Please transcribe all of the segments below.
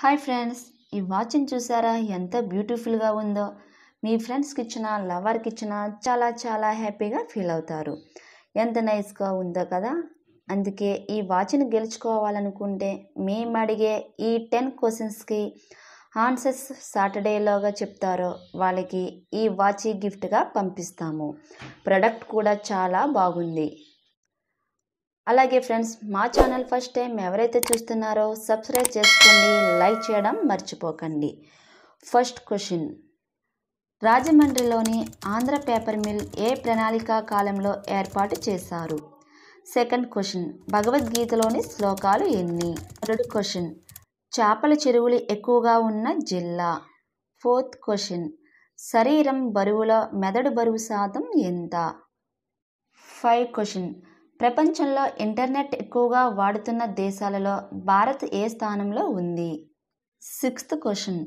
hi friends ఈ వాచ్ని చూసారా ఎంత బ్యూటిఫుల్గా ఉందో మీ ఫ్రెండ్స్కి ఇచ్చిన లవర్కి ఇచ్చిన చాలా చాలా హ్యాపీగా ఫీల్ అవుతారు ఎంత నైస్గా ఉందో కదా అందుకే ఈ వాచ్ని గెలుచుకోవాలనుకుంటే మేము అడిగే ఈ టెన్ క్వశ్చన్స్కి ఆన్సర్స్ సాటర్డేలోగా చెప్తారో వాళ్ళకి ఈ వాచ్ గిఫ్ట్గా పంపిస్తాము ప్రొడక్ట్ కూడా చాలా బాగుంది అలాగే ఫ్రెండ్స్ మా ఛానల్ ఫస్ట్ టైం ఎవరైతే చూస్తున్నారో సబ్స్క్రైబ్ చేసుకోండి లైక్ చేయడం మర్చిపోకండి ఫస్ట్ క్వశ్చన్ రాజమండ్రిలోని ఆంధ్ర పేపర్ మిల్ ఏ ప్రణాళిక కాలంలో ఏర్పాటు చేశారు సెకండ్ క్వశ్చన్ భగవద్గీతలోని శ్లోకాలు ఎన్ని థర్డ్ క్వశ్చన్ చేపల చెరువులు ఎక్కువగా ఉన్న జిల్లా ఫోర్త్ క్వశ్చన్ శరీరం బరువుల మెదడు బరువు శాతం ఎంత ఫైవ్ క్వశ్చన్ ప్రపంచంలో ఇంటర్నెట్ ఎక్కువగా వాడుతున్న దేశాలలో భారత్ ఏ స్థానంలో ఉంది సిక్స్త్ క్వశ్చన్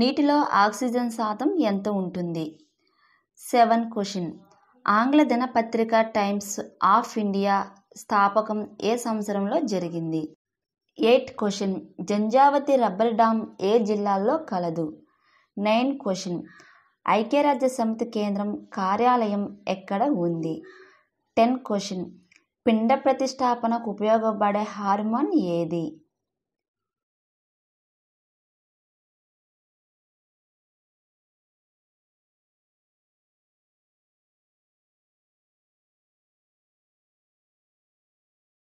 నీటిలో ఆక్సిజన్ శాతం ఎంత ఉంటుంది సెవెన్ క్వశ్చన్ ఆంగ్ల దినపత్రిక టైమ్స్ ఆఫ్ ఇండియా స్థాపకం ఏ సంవత్సరంలో జరిగింది eight question Janjhavathi rubber dam ఏ జిల్లాల్లో కలదు నైన్ క్వశ్చన్ ఐక్యరాజ్య సమితి కేంద్రం కార్యాలయం ఎక్కడ ఉంది టెన్ క్వశ్చన్ పిండ ప్రతిష్టాపనకు ఉపయోగపడే హార్మోన్ ఏది